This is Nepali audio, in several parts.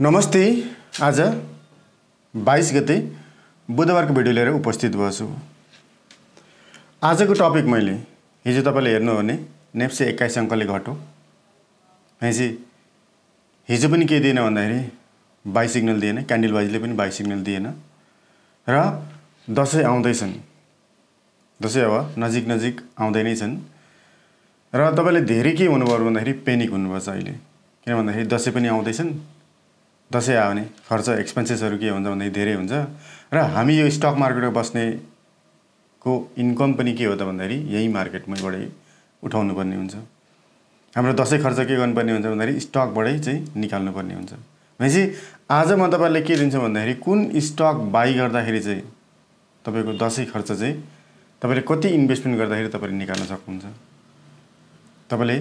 नमस्ते आज बाइस गते बुधबारको भिडियो लिएर उपस्थित भएछु आजको टपिक मैले हिजो तपाईँले हेर्नु हो भने नेप्से एक्काइस अङ्कले घटो भनेपछि हिजो पनि के दिएन भन्दाखेरि बाई सिग्नल दिएन क्यान्डल वाइजले पनि बाई सिग्नल दिएन र दसैँ आउँदैछन् दसैँ अब नजिक नजिक आउँदै नै छन् र तपाईँले धेरै के हुनुभयो भन्दाखेरि पेनिक हुनुपर्छ अहिले किन भन्दाखेरि दसैँ पनि आउँदैछन् दसैँ आउने खर्च एक्सपेन्सेसहरू के हुन्छ भन्दाखेरि धेरै हुन्छ र हामी यो स्टक मार्केटमा बस्नेको इन्कम पनि के हो त भन्दाखेरि यही मार्केटमैबाटै उठाउनुपर्ने हुन्छ हाम्रो दसैँ खर्च के गर्नुपर्ने हुन्छ भन्दाखेरि स्टकबाटै चाहिँ निकाल्नुपर्ने हुन्छ भनेपछि आज म तपाईँलाई के दिन्छु भन्दाखेरि कुन स्टक बाई गर्दाखेरि चाहिँ तपाईँको दसैँ खर्च चाहिँ तपाईँले कति इन्भेस्टमेन्ट गर्दाखेरि तपाईँले निकाल्न सक्नुहुन्छ तपाईँले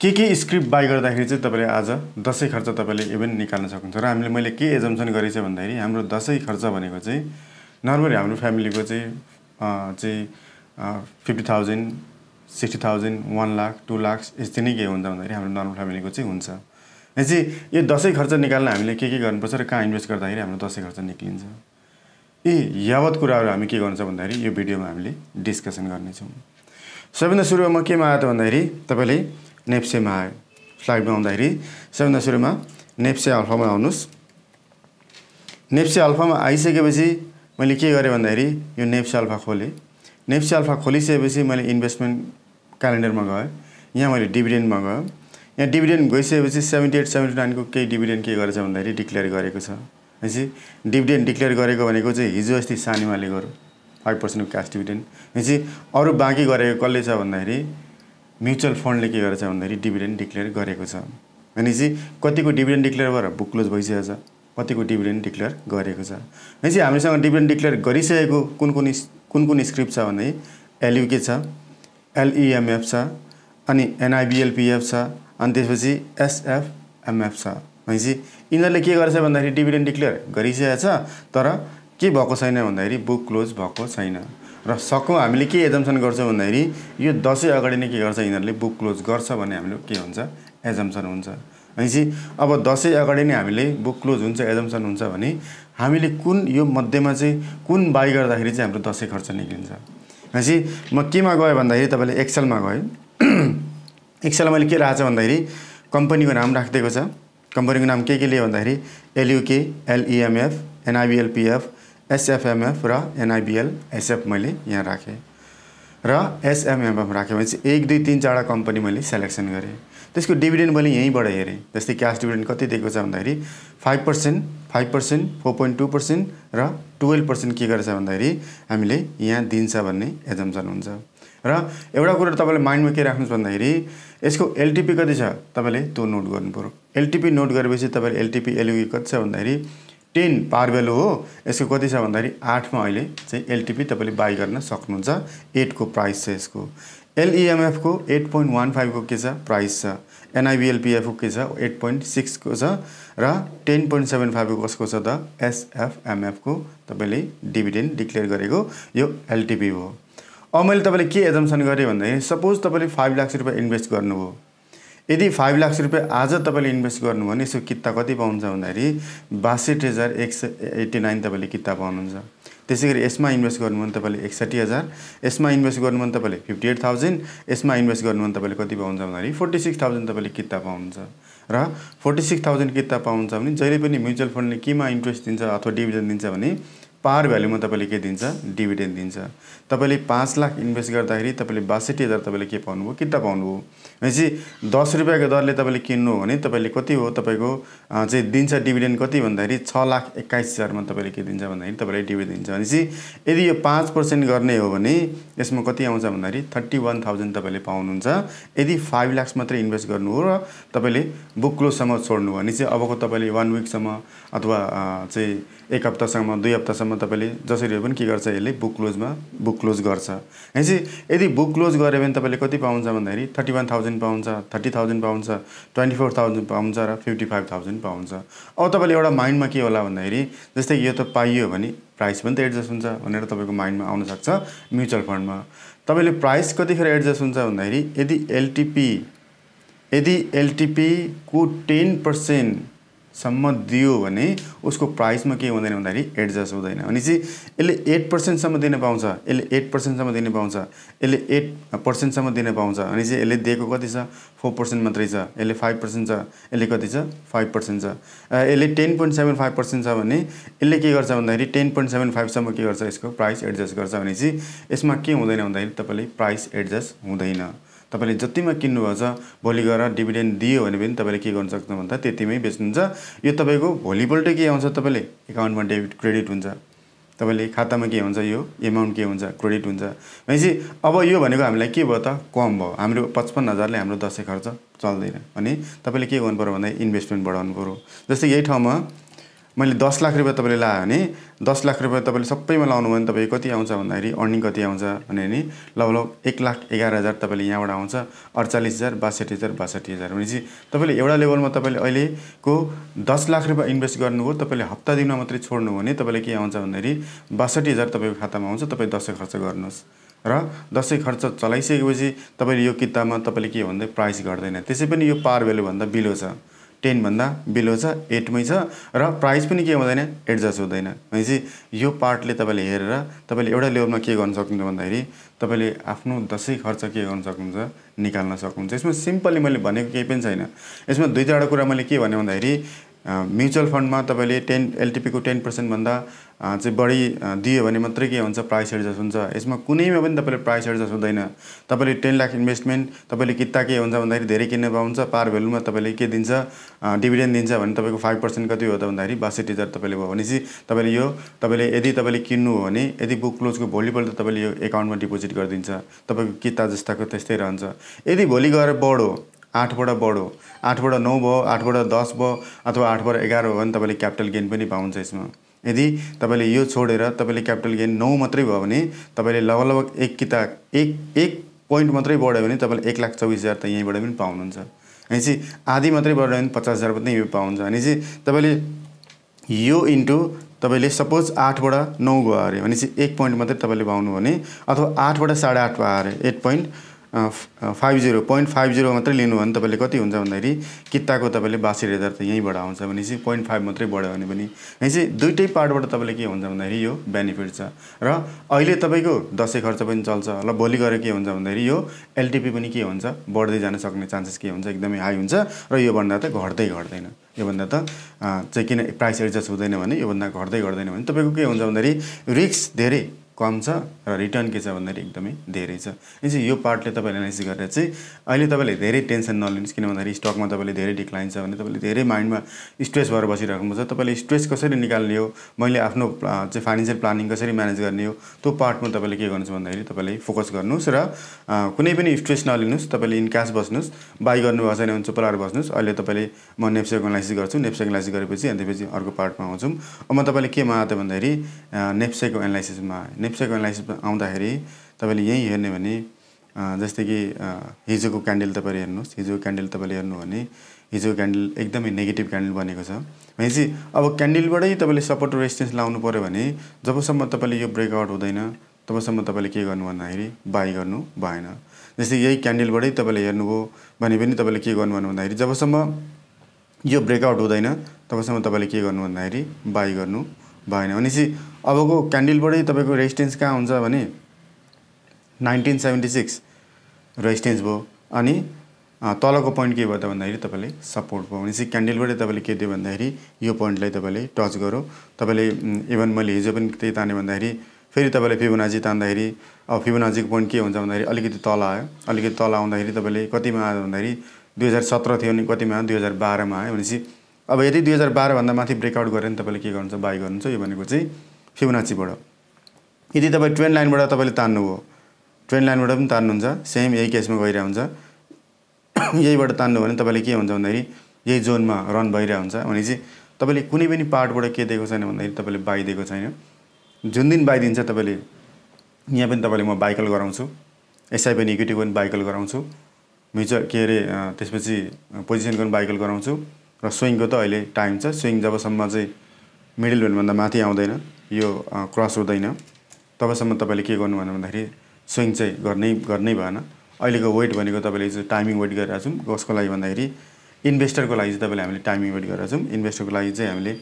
के के स्क्रिप्ट बाई गर्दाखेरि चाहिँ तपाईँले आज दसैँ खर्च तपाईँले इभेन्ट निकाल्न सक्नुहुन्छ र हामीले मैले के एजम्सन गरेको छ भन्दाखेरि हाम्रो दसैँ खर्च भनेको चाहिँ नर्मली हाम्रो फ्यामिलीको चाहिँ चाहिँ fifty thousand sixty thousand one lakh two lakh यस्तै नै के हुन्छ भन्दाखेरि हाम्रो नर्मल फ्यामिलीको चाहिँ हुन्छ चाहिँ यो दसैँ खर्च निकाल्न हामीले के के गर्नुपर्छ र कहाँ इन्भेस्ट गर्दाखेरि हाम्रो दसैँ खर्च निक्लिन्छ ए यावत कुराहरू हामी के गर्नुहुन्छ भन्दाखेरि यो भिडियोमा हामीले डिस्कसन गर्नेछौँ सबैभन्दा सुरुमा केमा आयो त भन्दाखेरि तपाईँले नेप्सेमा आयो स्लाइडमा आउँदाखेरि सबैभन्दा सुरुमा नेप्से अल्फामा आउनुहोस् नेप्से अल्फामा आइसकेपछि मैले के गरेँ भन्दाखेरि यो नेप्से अल्फा खोलेँ नेप्से अल्फा खोलिसकेपछि मैले इन्भेस्टमेन्ट क्यालेन्डरमा गएँ यहाँ मैले डिभिडेन्डमा गएँ यहाँ डिभिडेन्ड गइसकेपछि सेभेन्टी एट सेभेन्टी नाइनको केही डिभिडेन्ड के गरेछ भन्दाखेरि डिक्लेयर गरेको छ भनेपछि डिभिडेन्ड डिक्लेयर गरेको भनेको चाहिँ हिजो अस्ति सानिमाले गर्यो फाइभ पर्सेन्टको क्यास डिभिडेन्ड भनेपछि अरू बाँकी गरेको कसले छ भन्दाखेरि म्युचुअल फन्डले के गरेको छ भन्दाखेरि डिभिडेन्ड डिक्लेयर गरेको छ भनेपछि कतिको डिभिडेन्ड डिक्लेयर भएर बुक क्लोज भइसकेको छ कतिको डिभिडेन्ड डिक्लेयर गरेको छ भनेपछि हामीसँग डिभिडेन्ड डिक्लेयर गरिसकेको कुन कुन कुन कुन स्क्रिप्ट छ भने एलयुके छ एलइएमएफ छ अनि एनआइबिएलपिएफ छ अनि त्यसपछि एसएफएमएफ छ भनेपछि यिनीहरूले के गर्छ भन्दाखेरि डिभिडेन्ड डिक्लेयर गरिसकेको छ तर के भएको छैन भन्दाखेरि बुक क्लोज भएको छैन र सकौँ हामीले के एजम्सन गर्छौँ भन्दाखेरि यो दसैँ अगाडि नै के गर्छ यिनीहरूले बुक क्लोज गर्छ भने हाम्रो के हुन्छ एजम्सन हुन्छ भनेपछि अब दसैँ अगाडि नै हामीले बुक क्लोज हुन्छ एजम्सन हुन्छ भने हामीले कुन यो मध्येमा चाहिँ कुन बाई गर्दाखेरि चाहिँ हाम्रो दसैँ खर्च निक्लिन्छ भनेपछि म केमा गएँ भन्दाखेरि तपाईँले एक्सेलमा गएँ एक्सेलमा मैले के राखेको छ भन्दाखेरि कम्पनीको नाम राखिदिएको छ कम्पनीको नाम के के लिएँ भन्दाखेरि एलयुके एलइएमएफ एनआइबिएलपिएफ एसएफएमएफ र एनआइबिएल एसएफ मैले यहाँ राखेँ र एसएमएमएफ राखेँ भने चाहिँ एक दुई तिन चारवटा कम्पनी मैले सेलेक्सन गरेँ त्यसको डिभिडेन्ड मैले यहीँबाट हेरेँ जस्तै क्यास डिभिडेन्ड कति दिएको छ भन्दाखेरि five percent five percent four point two percent र टुवेल्भ पर्सेन्ट के गर्छ भन्दाखेरि हामीले यहाँ दिन्छ भन्ने एजम्सन हुन्छ र एउटा कुरो तपाईँले माइन्डमा के राख्नुहोस् भन्दाखेरि यसको एलटिपी कति छ तपाईँले त्यो नोट गर्नु पऱ्यो एलटिपी नोट गरेपछि तपाईँले एलटिपी एलयुई e कति छ भन्दाखेरि टेन पारबेलो हो यसको कति छ भन्दाखेरि आठमा अहिले चाहिँ एलटिपी तपाईँले बाई गर्न सक्नुहुन्छ एटको प्राइस छ यसको एलइएमएफको एट पोइन्ट वान फाइभको के छ प्राइस छ एनआइबिएलपिएफको के छ एट पोइन्ट सिक्सको छ र टेन पोइन्ट सेभेन फाइभको कसको छ त एसएफएमएफको तपाईँले डिभिडेन्ड डिक्लेयर गरेको यो एलटिपी हो अब मैले तपाईँले के एजम्सन गरेँ भन्दाखेरि सपोज तपाईँले फाइभ लाख रुपियाँ इन्भेस्ट गर्नुभयो यदि फाइभ लाख रुपियाँ आज तपाईँले इन्भेस्ट गर्नुभयो भने यसको किता कति पाउनुहुन्छ भन्दाखेरि बासठी हजार एक सय एट्टी नाइन तपाईँले किता पाउनुहुन्छ त्यसै गरी यसमा इन्भेस्ट गर्नुभयो भने तपाईँले एकसाठी हजार यसमा इन्भेस्ट गर्नुभयो भने तपाईँले फिफ्टी एट थाउजन्ड यसमा इन्भेस्ट गर्नुभयो भने तपाईँले कति पाउनुहुन्छ भन्दाखेरि फोर्टी सिक्स थाउजन्ड तपाईँले किता पाउनुहुन्छ र फोर्टी सिक्स थाउजन्ड किता पाउनुहुन्छ भने जहिले पनि म्युचुअल फन्डले केमा इन्ट्रेस्ट दिन्छ अथवा डिभिजन दिन्छ भने पार भ्याल्युमा तपाईँले के दिन्छ डिभिडेन्ड दिन्छ तपाईँले पाँच लाख इन्भेस्ट गर्दाखेरि तपाईँले बासठी हजार तपाईँले के पाउनुभयो किता पाउनुभयो भनेपछि दस रुपियाँको दरले तपाईँले किन्नु हो भने तपाईँले कति हो तपाईँको चाहिँ दिन्छ डिभिडेन्ड कति भन्दाखेरि छ लाख एक्काइस हजारमा तपाईँले के दिन्छ भन्दाखेरि तपाईँले डिभिडेन्ड दिन्छ भनेपछि यदि यो पाँच पर्सेन्ट गर्ने हो भने यसमा कति आउँछ भन्दाखेरि थर्टी वान थाउजन्ड तपाईँले पाउनुहुन्छ यदि फाइभ लाक्स मात्रै इन्भेस्ट गर्नु हो र तपाईँले बुक क्लोजसम्म छोड्नु भने चाहिँ अबको तपाईँले वान विकसम्म अथवा चाहिँ एक हप्तासम्म दुई हप्तासम्म तपाईँले जसरी पनि के गर्छ यसले बुक क्लोजमा बुक क्लोज गर्छ भनेपछि यदि बुक क्लोज गऱ्यो भने तपाईँले कति पाउँछ भन्दाखेरि थर्टी वान थाउजन्ड पाउँछ थर्टी थाउजन्ड पाउँछ ट्वेन्टी फोर थाउजन्ड पाउँछ र फिफ्टी फाइभ थाउजन्ड पाउँछ अब तपाईँले एउटा माइन्डमा के होला भन्दाखेरि जस्तै यो त पाइयो भने प्राइस पनि त एडजस्ट हुन्छ भनेर तपाईँको माइन्डमा आउन सक्छ म्युचुअल फन्डमा तपाईँले प्राइस कतिखेर एडजस्ट हुन्छ भन्दाखेरि यदि एलटिपी यदि एलटिपीको टेन पर्सेन्ट सम्म दियो भने उसको प्राइसमा के हुँदैन भन्दाखेरि एडजस्ट हुँदैन भनेपछि यसले एट पर्सेन्टसम्म दिन पाउँछ यसले एट पर्सेन्टसम्म दिन पाउँछ यसले एट पर्सेन्टसम्म दिन पाउँछ भनेपछि यसले दिएको कति छ फोर पर्सेन्ट मात्रै छ यसले फाइभ पर्सेन्ट छ यसले कति छ फाइभ पर्सेन्ट छ यसले ten point seven five percent छ भने यसले के गर्छ भन्दाखेरि टेन पोइन्ट सेभेन फाइभसम्म के गर्छ यसको प्राइस एडजस्ट गर्छ भनेपछि यसमा के हुँदैन भन्दाखेरि तपाईँले प्राइस एडजस्ट हुँदैन तपाईँले जतिमा किन्नुभएको छ भोलि गएर डिभिडेन्ड दियो भने पनि तपाईँले के गर्नु सक्नु भन्दा त्यतिमै बेच्नुहुन्छ यो तपाईँको भोलिपल्ट के आउँछ तपाईँले एकाउन्टमा डेबिट क्रेडिट हुन्छ तपाईँले खातामा के हुन्छ यो एमाउन्ट के हुन्छ क्रेडिट हुन्छ भनेपछि अब यो भनेको हामीलाई के भयो त कम भयो हाम्रो पचपन्न हजारले हाम्रो दसैँ खर्च चल्दैन अनि तपाईँले के गर्नु पऱ्यो भन्दा इन्भेस्टमेन्ट बढाउनु पऱ्यो जस्तै यही ठाउँमा मैले दस लाख रुपियाँ तपाईँले लायो भने दस लाख रुपियाँ तपाईँले सबैमा लाउनु भयो भने तपाईँ कति आउँछ भन्दाखेरि अर्निङ कति आउँछ भने नि लगभग एक लाख एघार हजार तपाईँले यहाँबाट आउँछ अडचालिस हजार बासठी हजार बासठी हजार भनेपछि तपाईँले एउटा लेभलमा तपाईँले अहिलेको दस लाख रुपियाँ इन्भेस्ट गर्नुभयो तपाईँले हप्ता दिनमा मात्रै छोड्नु भने तपाईँले के आउँछ भन्दाखेरि बासठी हजार तपाईँको खातामा आउँछ तपाईँ दसैँ खर्च गर्नुहोस् र दसैँ खर्च चलाइसकेपछि तपाईँले यो किताबमा तपाईँले के भन्दै प्राइस घट्दैन त्यसै पनि यो पार भेल्युभन्दा बिलो छ टेनभन्दा बिलो छ एटमै छ र प्राइस पनि के हुँदैन एडजस्ट हुँदैन भनेपछि यो पार्टले तपाईँले हेरेर तपाईँले एउटा लेभलमा के गर्न सक्नुहुन्छ भन्दाखेरि तपाईँले आफ्नो दसैँ खर्च के गर्न सक्नुहुन्छ निकाल्न सक्नुहुन्छ यसमा सिम्पली मैले भनेको केही पनि छैन यसमा दुई चारवटा कुरा मैले के भने भन्दाखेरि म्युचुअल फन्डमा तपाईँले टेन एलटिपीको टेन पर्सेन्टभन्दा चाहिँ बढी दियो भने मात्रै के हुन्छ प्राइस एडजस्ट हुन्छ यसमा कुनैमा पनि तपाईँले प्राइस एडजस्ट हुँदैन तपाईँले टेन लाख इन्भेस्टमेन्ट तपाईँले कित्ता के हुन्छ भन्दाखेरि धेरै किन्न पाउँछ पार भेल्युमा तपाईँले के दिन्छ डिभिडेन्ड दिन्छ भने तपाईँको फाइभ पर्सेन्ट कति हो त भन्दाखेरि बासठी हजार तपाईँले भयो भनेपछि तपाईँले यो तपाईँले यदि तपाईँले किन्नु हो भने यदि बुक क्लोजको भोलिपल्ट तपाईँले यो एकाउन्टमा डिपोजिट गरिदिन्छ तपाईँको कित्ता जस्ताको त्यस्तै रहन्छ यदि भोलि गएर बढो आठबाट बढो आठबाट नौ भयो आठबाट दस भयो अथवा आठबाट एघार भयो भने तपाईँले क्यापिटल गेन पनि पाउँछ यसमा यदि तपाईँले यो छोडेर तपाईँले क्यापिटल गेन नौ मात्रै भयो भने तपाईँले लगभग एक किता एक एक पोइन्ट मात्रै बढ्यो भने तपाईँले एक लाख चौबिस हजार त यहीँबाट पनि पाउनुहुन्छ भनेपछि आधी मात्रै बढ्यो भने पचास हजार पनि यो पाउनुहुन्छ भनेपछि तपाईँले यो इन्टु तपाईँले सपोज आठबाट नौ गयो अरे भनेपछि एक पोइन्ट मात्रै तपाईँले पाउनु भने अथवा आठबाट साढे आठ भयो अरे eight point five zero point five zero मात्रै लिनुभयो भने तपाईँले कति हुन्छ भन्दाखेरि किताको तपाईँले बासी रेदर त यहीँबाट आउँछ भनेपछि पोइन्ट फाइभ मात्रै बढ्यो भने पनि चाहिँ दुइटै पार्टबाट तपाईँले के हुन्छ भन्दाखेरि यो बेनिफिट छ र अहिले तपाईँको दसैँ खर्च पनि चल्छ र भोलि गएर के हुन्छ भन्दाखेरि यो एलटिपी पनि के हुन्छ बढ्दै जान सक्ने चान्सेस के हुन्छ एकदमै हाई हुन्छ र योभन्दा त घट्दै घट्दैन योभन्दा त चाहिँ किन प्राइस एडजस्ट हुँदैन भने योभन्दा घट्दै घट्दैन भने तपाईँको के हुन्छ भन्दाखेरि रिक्स धेरै कम छ र रिटर्न के छ भन्दाखेरि एकदमै धेरै छ यो यो पार्टले तपाईँले एनालाइसिस गरेर चाहिँ अहिले तपाईँले धेरै टेन्सन नलिनुहोस् किन भन्दाखेरि स्टकमा तपाईँले धेरै डिक्लाइन छ भने तपाईँले धेरै माइन्डमा स्ट्रेस भएर बसिराख्नुपर्छ तपाईँले स्ट्रेस कसरी निकाल्ने हो मैले आफ्नो चाहिँ फाइनेन्सियल प्लानिङ कसरी म्यानेज गर्ने हो त्यो पार्टमा तपाईँले के गर्नुहोस् भन्दाखेरि तपाईँले फोकस गर्नुहोस् र कुनै पनि स्ट्रेस नलिनुहोस् तपाईँले इन्कास बस्नुहोस् बाई गर्नुभएको छैन भने चुपलाएर बस्नुहोस् अहिले तपाईँले म नेप्सेको एनालाइसिस गर्छु नेप्सेको एनालाइसिस गरेपछि अनि त्यसपछि अर्को पार्टमा आउँछौँ अब म तपाईँले केमा आएको भन्दाखेरि नेप्सेको एनालाइसिसमा डिप्सेको एनालाइसिस आउँदाखेरि तपाईँले यहीँ हेर्ने भने जस्तै कि हिजोको क्यान्डल तपाईँले हेर्नुहोस् हिजोको क्यान्डल तपाईँले हेर्नु भने हिजोको क्यान्डल एकदमै नेगेटिभ क्यान्डल बनेको छ भनेपछि अब क्यान्डलबाटै तपाईँले सपोर्ट र रेसिस्टेन्स लाउनु पऱ्यो भने जबसम्म तपाईँले यो ब्रेकआउट हुँदैन तबसम्म तपाईँले के गर्नु भन्दाखेरि बाई गर्नु भएन जस्तै यही क्यान्डलबाटै तपाईँले हेर्नुभयो भने पनि तपाईँले के गर्नु भन्नु भन्दाखेरि जबसम्म यो ब्रेकआउट हुँदैन तबसम्म तपाईँले के गर्नु भन्दाखेरि बाई गर्नु भएन भनेपछि अबको क्यान्डलबाटै तपाईँको रेजिस्टेन्स कहाँ हुन्छ भने नाइन्टिन सेभेन्टी सिक्स रेजिस्टेन्स भयो अनि तलको पोइन्ट के भयो त भन्दाखेरि तपाईँले सपोर्ट भयो भनेपछि क्यान्डलबाटै तपाईँले के दियो भन्दाखेरि यो पोइन्टलाई तपाईँले टच गरौँ तपाईँले इभन मैले हिजो पनि त्यही ताने भन्दाखेरि फेरि तपाईँले फिबोनाची तान्दाखेरि अब फिबोनाचीको पोइन्ट के हुन्छ भन्दाखेरि अलिकति तल आयो अलिकति तल आउँदाखेरि तपाईँले कतिमा आयो भन्दाखेरि दुई हजार सत्र थियो भने कतिमा दुई हजार बाह्रमा आयो भनेपछि अब यदि दुई हजार बाह्रभन्दा माथि ब्रेकआउट गऱ्यो भने तपाईँले के गर्नुहुन्छ बाई गर्नुहुन्छ यो भनेको चाहिँ फिबोनाचीबाट यदि तपाईँ ट्रेन लाइनबाट तपाईँले तान्नुभयो ट्रेन लाइनबाट पनि तान्नुहुन्छ सेम यही केसमा हुन्छ यहीबाट तान्नु भने तपाईँले के हुन्छ भन्दाखेरि यही जोनमा रन भइरहन्छ भने चाहिँ तपाईँले कुनै पनि पार्टबाट के दिएको छैन भन्दाखेरि तपाईँले बाई दिएको छैन जुन दिन बाई दिन्छ तपाईँले यहाँ पनि तपाईँले म बाइकल गराउँछु एसआई पनि इक्विटीको पनि बाइकल गराउँछु म्युचुअल के अरे त्यसपछि पोजिसनको पनि बाइकल गराउँछु र स्विङको त अहिले टाइम छ स्विङ जबसम्म चाहिँ मिडल भेन्डभन्दा माथि आउँदैन यो क्रस हुँदैन तबसम्म तपाईँले के गर्नु भन्नु भन्दाखेरि स्विङ चाहिँ गर्नै गर्नै भएन अहिलेको वेट भनेको तपाईँले चाहिँ टाइमिङ वेट गरिरहेको छौँ कसको लागि भन्दाखेरि इन्भेस्टरको लागि चाहिँ तपाईँले हामीले टाइमिङ वेट गरेर छौँ इन्भेस्टरको लागि चाहिँ हामीले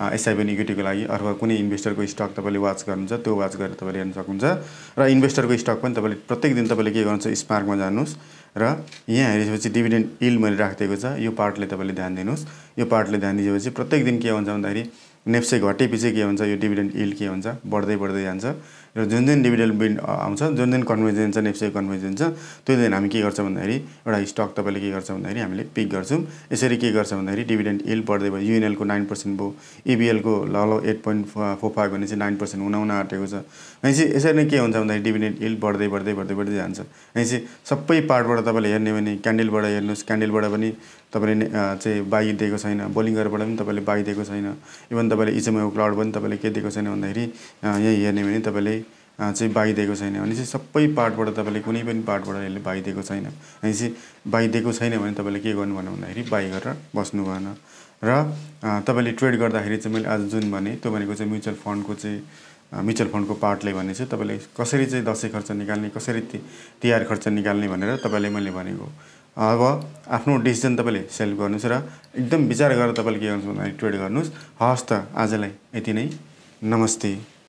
एसआइबी निगेटिभको लागि अथवा कुनै इन्भेस्टरको स्टक तपाईँले वाच गर्नुहुन्छ त्यो वाच गरेर तपाईँले हेर्न सक्नुहुन्छ र इन्भेस्टरको स्टक पनि तपाईँले प्रत्येक दिन तपाईँले के गर्नुहुन्छ स्मार्कमा जानुहोस् र यहाँ हेरिसकेपछि डिभिडेन्ड इल मैले राखिदिएको छ यो पार्टले तपाईँले ध्यान दिनुहोस् यो पार्टले ध्यान दिएपछि प्रत्येक दिन के हुन्छ भन्दाखेरि नेप्से घटेपछि के हुन्छ यो डिभिडेन्ड इल्ड के हुन्छ बढ्दै बढ्दै जान्छ र जुन दिन डिभिडेन्ड बिल आउँछ जुन दिन कन्भर्जेन्स छ नेप्से कन्भर्जेन्स छ त्यो दिन हामी के गर्छौँ भन्दाखेरि एउटा स्टक तपाईँले के गर्छ भन्दाखेरि हामीले पिक गर्छौँ यसरी के गर्छ भन्दाखेरि डिभिडेन्ड इल्ड बढ्दै भयो युएनएलको नाइन पर्सेन्ट भयो इबिएलको ल एट पोइन्ट फोर फाइभ भनेपछि नाइन पर्सेन्ट हुन आँटेको छ भनेपछि यसरी नै के हुन्छ भन्दाखेरि डिभिडेन्ट इल्ड बढ्दै बढ्दै बढ्दै बढ्दै जान्छ भनेपछि सबै पार्टबाट तपाईँले हेर्ने भने क्यान्डलबाट हेर्नुहोस् क्यान्डलबाट पनि तपाईँले चाहिँ बाई दिएको छैन बोलिङहरूबाट पनि तपाईँले बाई दिएको छैन इभन तपाईँले इजमेको क्लाउड पनि तपाईँले के दिएको छैन भन्दाखेरि यहीँ हेर्ने भने तपाईँले चाहिँ दिएको छैन भने चाहिँ सबै पार्टबाट तपाईँले कुनै पनि पार्टबाट यसले दिएको छैन भनेपछि दिएको छैन भने तपाईँले के गर्नु भन्नु भन्दाखेरि बाई गरेर बस्नु भएन र तपाईँले ट्रेड गर्दाखेरि चाहिँ मैले आज जुन भने त्यो भनेको चाहिँ म्युचुअल फन्डको चाहिँ म्युचुअल फन्डको पार्टले भने चाहिँ तपाईँले कसरी चाहिँ दसैँ खर्च निकाल्ने कसरी तिहार खर्च निकाल्ने भनेर तपाईँलाई मैले भनेको अब आफ्नो डिसिजन तपाईँले सेल्फ गर्नुहोस् र एकदम विचार गरेर तपाईँले के गर्नुहोस् भन्दाखेरि ट्रेड गर्नुहोस् हवस् त आजलाई यति नै नमस्ते